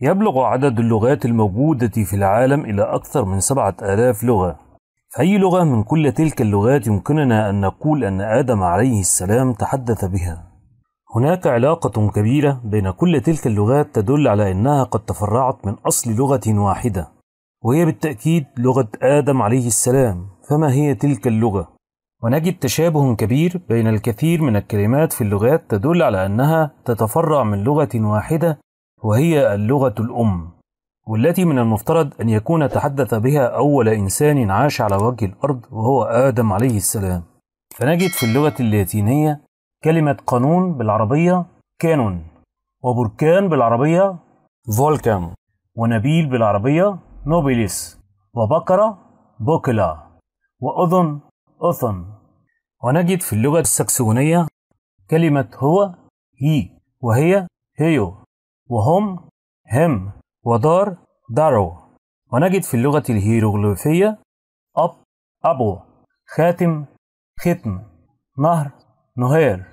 يبلغ عدد اللغات الموجودة في العالم إلى أكثر من سبعة آلاف لغة فأي لغة من كل تلك اللغات يمكننا أن نقول أن آدم عليه السلام تحدث بها هناك علاقة كبيرة بين كل تلك اللغات تدل على أنها قد تفرعت من أصل لغة واحدة وهي بالتأكيد لغة آدم عليه السلام فما هي تلك اللغة؟ ونجد تشابه كبير بين الكثير من الكلمات في اللغات تدل على أنها تتفرع من لغة واحدة وهي اللغة الأم والتي من المفترض أن يكون تحدث بها أول إنسان عاش على وجه الأرض وهو آدم عليه السلام فنجد في اللغة اللاتينية كلمة قانون بالعربية كانون وبركان بالعربية فولكان ونبيل بالعربية نوبيليس وبقرة بوكلا وأذن أثن ونجد في اللغة السكسونية كلمة هو هي وهي هيو وهم هم ودار دارو ونجد في اللغة الهيروغليفية أب أبو خاتم ختم نهر نهير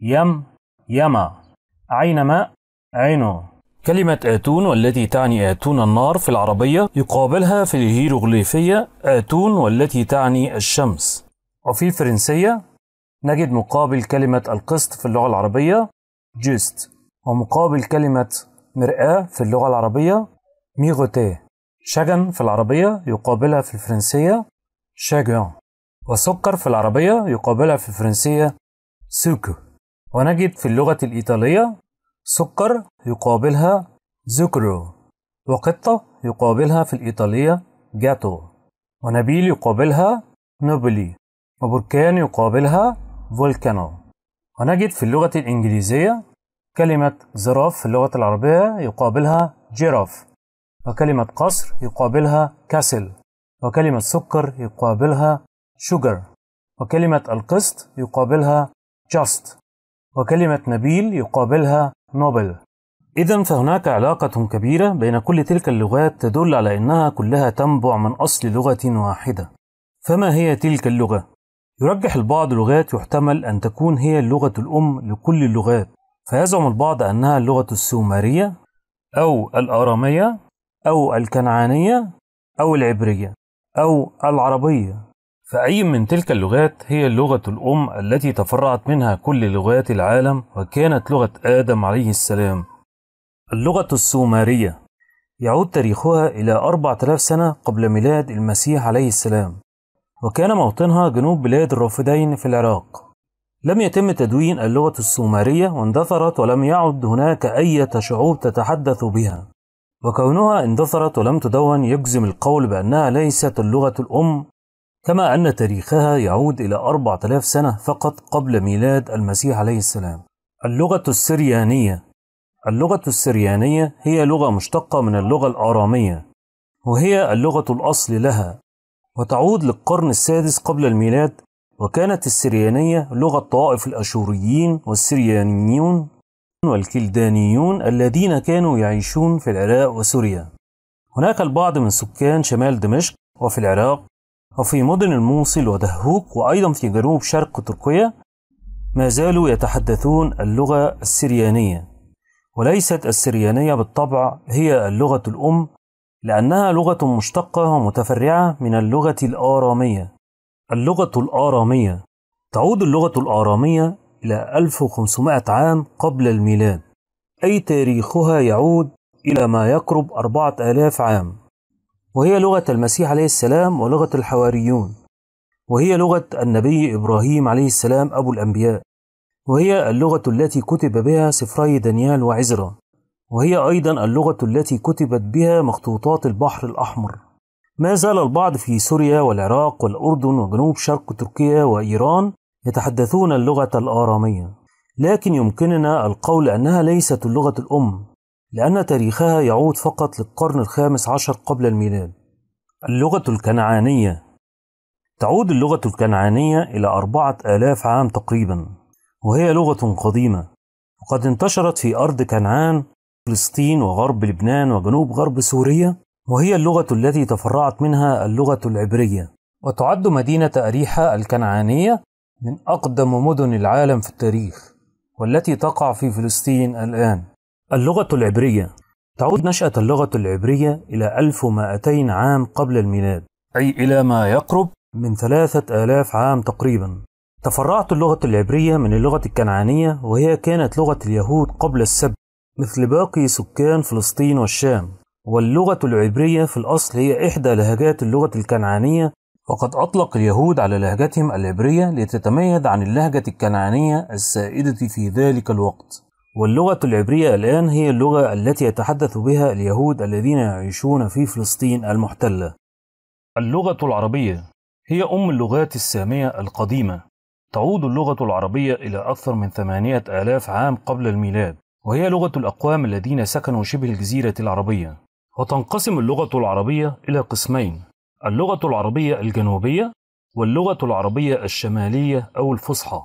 يم يما عين ماء عينه كلمة آتون والتي تعني آتون النار في العربية يقابلها في الهيروغليفية آتون والتي تعني الشمس وفي الفرنسية نجد مقابل كلمة القسط في اللغة العربية جست ومقابل كلمة مرآة في اللغة العربية ميغوتي شجن في العربية يقابلها في الفرنسية شاجون وسكر في العربية يقابلها في الفرنسية سوكو ونجد في اللغة الإيطالية سكر يقابلها زوكرو وقطة يقابلها في الإيطالية جاتو ونبيل يقابلها نوبلي وبركان يقابلها فولكانو ونجد في اللغة الإنجليزية كلمة زراف في اللغة العربية يقابلها جراف وكلمة قصر يقابلها كاسل وكلمة سكر يقابلها شوجر وكلمة القسط يقابلها جاست وكلمة نبيل يقابلها نوبل إذا فهناك علاقة كبيرة بين كل تلك اللغات تدل على أنها كلها تنبع من أصل لغة واحدة فما هي تلك اللغة؟ يرجح البعض لغات يحتمل أن تكون هي اللغة الأم لكل اللغات فيزعم البعض أنها اللغة السومرية أو الآرامية أو الكنعانية أو العبرية أو العربية فأي من تلك اللغات هي اللغة الأم التي تفرعت منها كل لغات العالم وكانت لغة آدم عليه السلام اللغة السومرية يعود تاريخها إلى 4000 سنة قبل ميلاد المسيح عليه السلام وكان موطنها جنوب بلاد الرافدين في العراق لم يتم تدوين اللغة السومرية واندثرت ولم يعد هناك أي شعوب تتحدث بها وكونها اندثرت ولم تدون يجزم القول بأنها ليست اللغة الأم كما أن تاريخها يعود إلى 4000 سنة فقط قبل ميلاد المسيح عليه السلام اللغة السريانية اللغة السريانية هي لغة مشتقة من اللغة الآرامية وهي اللغة الأصل لها وتعود للقرن السادس قبل الميلاد وكانت السريانية لغة طوائف الأشوريين والسريانيون والكلدانيون الذين كانوا يعيشون في العراق وسوريا هناك البعض من سكان شمال دمشق وفي العراق وفي مدن الموصل ودهوك وأيضا في جنوب شرق تركيا ما زالوا يتحدثون اللغة السريانية وليست السريانية بالطبع هي اللغة الأم لأنها لغة مشتقة ومتفرعة من اللغة الآرامية اللغة الآرامية تعود اللغة الآرامية إلى 1500 عام قبل الميلاد أي تاريخها يعود إلى ما يقرب 4000 عام وهي لغة المسيح عليه السلام ولغة الحواريون وهي لغة النبي إبراهيم عليه السلام أبو الأنبياء وهي اللغة التي كتب بها سفري دانيال وعزرا وهي أيضا اللغة التي كتبت بها مخطوطات البحر الأحمر ما زال البعض في سوريا والعراق والأردن وجنوب شرق تركيا وإيران يتحدثون اللغة الآرامية لكن يمكننا القول أنها ليست اللغة الأم لأن تاريخها يعود فقط للقرن الخامس عشر قبل الميلاد اللغة الكنعانية تعود اللغة الكنعانية إلى أربعة آلاف عام تقريبا وهي لغة قديمة وقد انتشرت في أرض كنعان فلسطين وغرب لبنان وجنوب غرب سوريا وهي اللغة التي تفرعت منها اللغة العبرية وتعد مدينة أريحة الكنعانية من أقدم مدن العالم في التاريخ والتي تقع في فلسطين الآن اللغة العبرية تعود نشأة اللغة العبرية إلى 1200 عام قبل الميلاد أي إلى ما يقرب من 3000 عام تقريبا تفرعت اللغة العبرية من اللغة الكنعانية وهي كانت لغة اليهود قبل السبت مثل باقي سكان فلسطين والشام واللغة العبرية في الأصل هي إحدى لهجات اللغة الكنعانية وقد أطلق اليهود على لهجتهم العبرية لتتميز عن اللهجة الكنعانية السائدة في ذلك الوقت واللغة العبرية الآن هي اللغة التي يتحدث بها اليهود الذين يعيشون في فلسطين المحتلة اللغة العربية هي أم اللغات السامية القديمة تعود اللغة العربية إلى أكثر من ثمانية آلاف عام قبل الميلاد وهي لغة الأقوام الذين سكنوا شبه الجزيرة العربية وتنقسم اللغة العربية إلى قسمين اللغة العربية الجنوبية واللغة العربية الشمالية أو الفصحى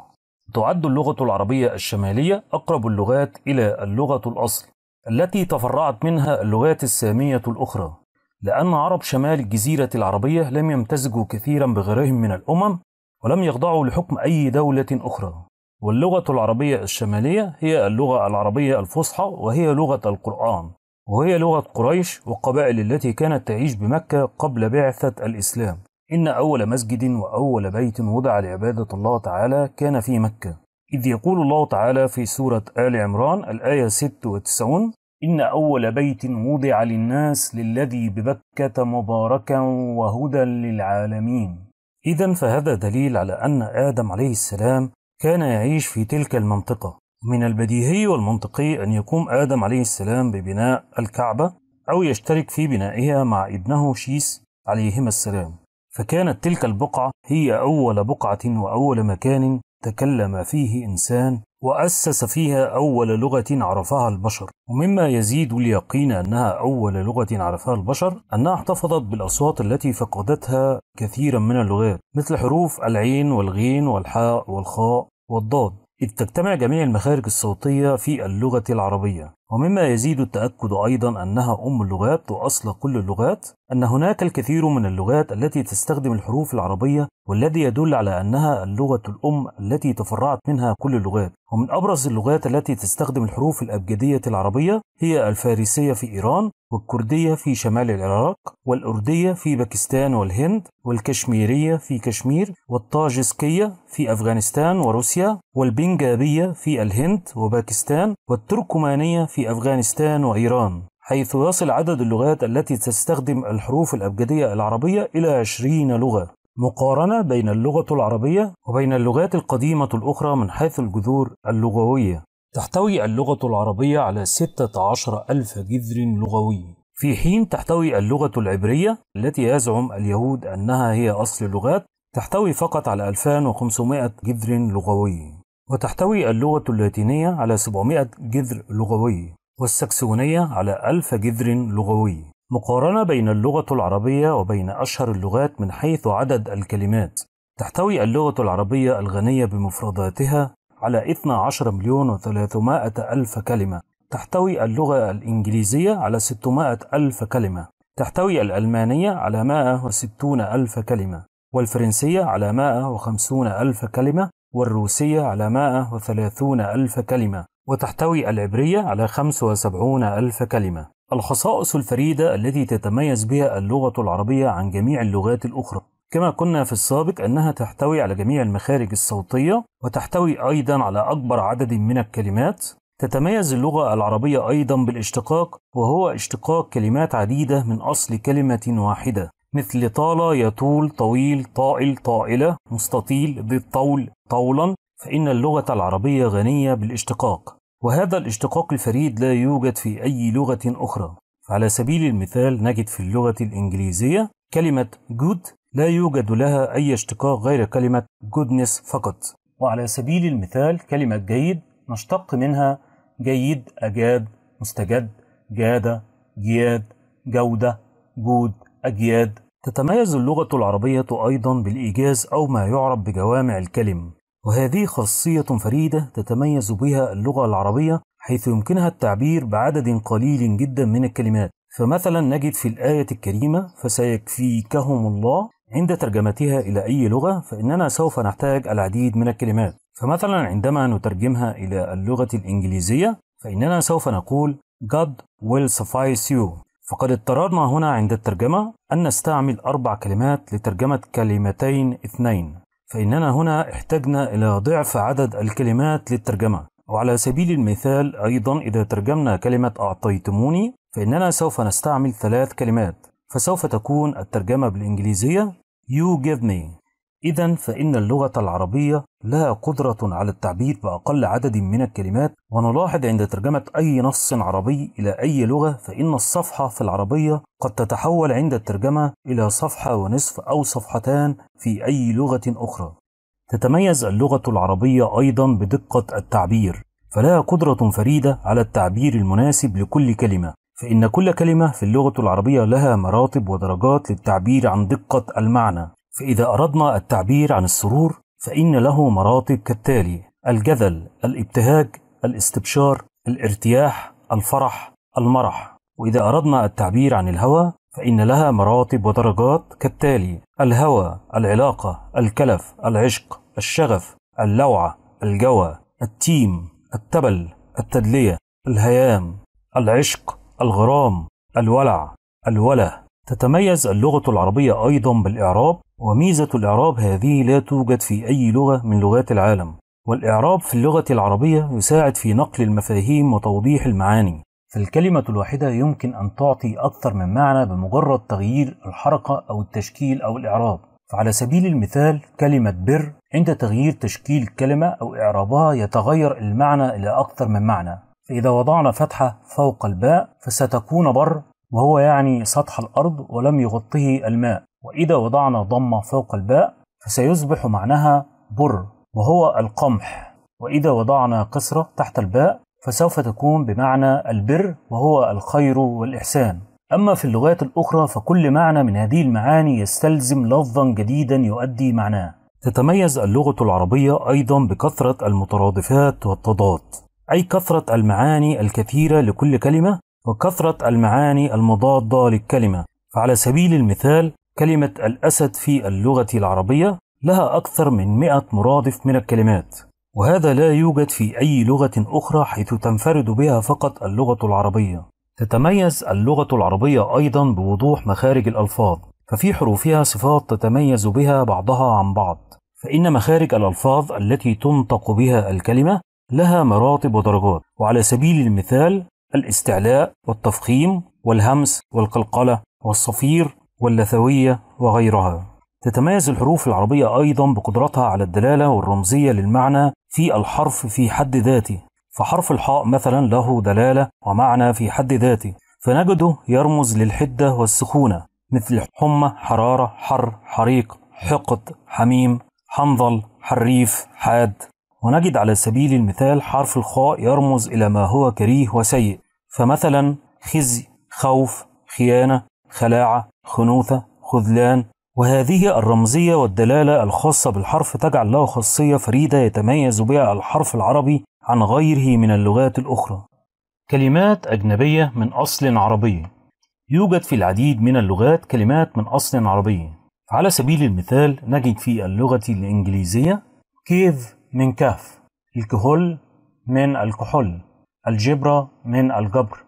تعد اللغة العربية الشمالية أقرب اللغات إلى اللغة الأصل التي تفرعت منها اللغات السامية الأخرى لأن عرب شمال الجزيرة العربية لم يمتزجوا كثيرا بغيرهم من الأمم ولم يخضعوا لحكم أي دولة أخرى واللغة العربية الشمالية هي اللغة العربية الفصحى وهي لغة القرآن وهي لغة قريش والقبائل التي كانت تعيش بمكة قبل بعثة الإسلام إن أول مسجد وأول بيت وضع لعبادة الله تعالى كان في مكة إذ يقول الله تعالى في سورة آل عمران الآية 96 إن أول بيت وضع للناس للذي ببكة مباركا وهدى للعالمين إذا فهذا دليل على أن آدم عليه السلام كان يعيش في تلك المنطقة من البديهي والمنطقي أن يقوم آدم عليه السلام ببناء الكعبة أو يشترك في بنائها مع ابنه شيس عليهما السلام فكانت تلك البقعة هي أول بقعة وأول مكان تكلم فيه إنسان وأسس فيها أول لغة عرفها البشر ومما يزيد اليقين أنها أول لغة عرفها البشر أنها احتفظت بالأصوات التي فقدتها كثيرا من اللغات مثل حروف العين والغين والحاء والخاء والضاد إذ تجتمع جميع المخارج الصوتية في اللغة العربية ومما يزيد التأكد أيضا أنها أم اللغات وأصل كل اللغات أن هناك الكثير من اللغات التي تستخدم الحروف العربية والذي يدل على أنها اللغة الأم التي تفرعت منها كل اللغات ومن أبرز اللغات التي تستخدم الحروف الأبجدية العربية هي الفارسية في إيران والكردية في شمال العراق والأردية في باكستان والهند والكشميرية في كشمير والطاجسكية في أفغانستان وروسيا والبنجابية في الهند وباكستان والتركمانية في أفغانستان وإيران حيث يصل عدد اللغات التي تستخدم الحروف الأبجدية العربية إلى 20 لغة مقارنة بين اللغة العربية وبين اللغات القديمة الأخرى من حيث الجذور اللغوية تحتوي اللغة العربية على 16 ألف جذر لغوي في حين تحتوي اللغة العبرية التي يزعم اليهود أنها هي أصل اللغات تحتوي فقط على 2500 جذر لغوي وتحتوي اللغة اللاتينية على 700 جذر لغوي والسكسونية على 1000 جذر لغوي مقارنة بين اللغة العربية وبين أشهر اللغات من حيث عدد الكلمات تحتوي اللغة العربية الغنية بمفرداتها على 12 مليون و300 ألف كلمة تحتوي اللغة الإنجليزية على 600 ألف كلمة تحتوي الألمانية على 160 ألف كلمة والفرنسية على 150 ألف كلمة والروسية على 130 ألف كلمة وتحتوي العبرية على 75 ألف كلمة الخصائص الفريدة التي تتميز بها اللغة العربية عن جميع اللغات الأخرى كما قلنا في السابق أنها تحتوي على جميع المخارج الصوتية وتحتوي أيضا على أكبر عدد من الكلمات تتميز اللغة العربية أيضا بالاشتقاق وهو اشتقاق كلمات عديدة من أصل كلمة واحدة مثل طال يطول طويل طائل طائلة مستطيل ذي الطول طولا فإن اللغة العربية غنية بالاشتقاق وهذا الاشتقاق الفريد لا يوجد في أي لغة أخرى على سبيل المثال نجد في اللغة الإنجليزية كلمة good لا يوجد لها أي اشتقاق غير كلمة goodness فقط وعلى سبيل المثال كلمة جيد نشتق منها جيد أجاد مستجد جادة جياد جودة جود أجياد تتميز اللغة العربية أيضا بالإيجاز أو ما يعرف بجوامع الكلم وهذه خاصية فريدة تتميز بها اللغة العربية حيث يمكنها التعبير بعدد قليل جدا من الكلمات فمثلا نجد في الآية الكريمة فسيكفيكهم الله عند ترجمتها إلى أي لغة فإننا سوف نحتاج العديد من الكلمات فمثلا عندما نترجمها إلى اللغة الإنجليزية فإننا سوف نقول God will suffice you فقد اضطررنا هنا عند الترجمة أن نستعمل أربع كلمات لترجمة كلمتين اثنين فإننا هنا احتجنا إلى ضعف عدد الكلمات للترجمة وعلى سبيل المثال أيضا إذا ترجمنا كلمة أعطيتموني فإننا سوف نستعمل ثلاث كلمات فسوف تكون الترجمة بالإنجليزية You give me إذا فإن اللغة العربية لها قدرة على التعبير بأقل عدد من الكلمات ونلاحظ عند ترجمة أي نص عربي إلى أي لغة فإن الصفحة في العربية قد تتحول عند الترجمة إلى صفحة ونصف أو صفحتان في أي لغة أخرى تتميز اللغة العربية أيضا بدقة التعبير فلها قدرة فريدة على التعبير المناسب لكل كلمة فإن كل كلمة في اللغة العربية لها مراتب ودرجات للتعبير عن دقة المعنى، فإذا أردنا التعبير عن السرور فإن له مراتب كالتالي: الجذل، الابتهاج، الاستبشار، الارتياح، الفرح، المرح. وإذا أردنا التعبير عن الهوى فإن لها مراتب ودرجات كالتالي: الهوى، العلاقة، الكلف، العشق، الشغف، اللوعة، الجوى، التيم، التبل، التدلية، الهيام، العشق، الغرام الولع الوله تتميز اللغة العربية أيضا بالإعراب وميزة الإعراب هذه لا توجد في أي لغة من لغات العالم والإعراب في اللغة العربية يساعد في نقل المفاهيم وتوضيح المعاني فالكلمة الواحدة يمكن أن تعطي أكثر من معنى بمجرد تغيير الحركة أو التشكيل أو الإعراب فعلى سبيل المثال كلمة بر عند تغيير تشكيل كلمة أو إعرابها يتغير المعنى إلى أكثر من معنى فإذا وضعنا فتحة فوق الباء فستكون بر وهو يعني سطح الأرض ولم يغطه الماء وإذا وضعنا ضمة فوق الباء فسيصبح معناها بر وهو القمح وإذا وضعنا قسرة تحت الباء فسوف تكون بمعنى البر وهو الخير والإحسان أما في اللغات الأخرى فكل معنى من هذه المعاني يستلزم لفظا جديدا يؤدي معناه تتميز اللغة العربية أيضا بكثرة المترادفات والتضاد أي كثرة المعاني الكثيرة لكل كلمة وكثرة المعاني المضادة للكلمة فعلى سبيل المثال كلمة الأسد في اللغة العربية لها أكثر من 100 مرادف من الكلمات وهذا لا يوجد في أي لغة أخرى حيث تنفرد بها فقط اللغة العربية تتميز اللغة العربية أيضا بوضوح مخارج الألفاظ ففي حروفها صفات تتميز بها بعضها عن بعض فإن مخارج الألفاظ التي تنطق بها الكلمة لها مراتب ودرجات وعلى سبيل المثال الاستعلاء والتفخيم والهمس والقلقلة والصفير واللثوية وغيرها تتميز الحروف العربية أيضا بقدرتها على الدلالة والرمزية للمعنى في الحرف في حد ذاته فحرف الحاء مثلا له دلالة ومعنى في حد ذاته فنجده يرمز للحدة والسخونة مثل حمى حرارة حر حريق حقد حميم حنظل حريف حاد ونجد على سبيل المثال حرف الخاء يرمز إلى ما هو كريه وسيء فمثلا خزي خوف خيانة خلاعة خنوثة خذلان وهذه الرمزية والدلالة الخاصة بالحرف تجعل له خاصية فريدة يتميز بها الحرف العربي عن غيره من اللغات الأخرى كلمات أجنبية من أصل عربي يوجد في العديد من اللغات كلمات من أصل عربي على سبيل المثال نجد في اللغة الإنجليزية كيف من كهف الكهول من الكحول الجبرة من الجبر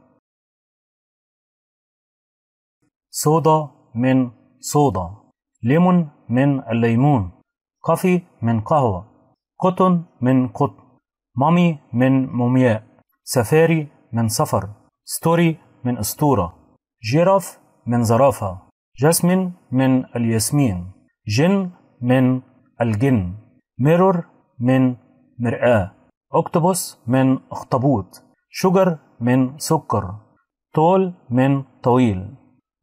صودا من صودا ليمون من الليمون كافي من قهوة قطن من قطن مامي من مومياء سفاري من سفر ستوري من أسطورة جيراف من زرافة جاسمين من الياسمين جن من الجن ميرور من مرآة أكتوبوس من أخطبوط شجر من سكر طول من طويل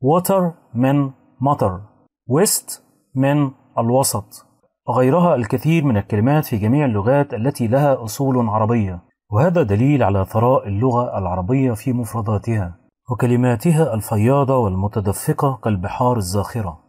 ووتر من مطر ويست من الوسط وغيرها الكثير من الكلمات في جميع اللغات التي لها أصول عربية وهذا دليل على ثراء اللغة العربية في مفرداتها وكلماتها الفياضة والمتدفقة كالبحار الزاخرة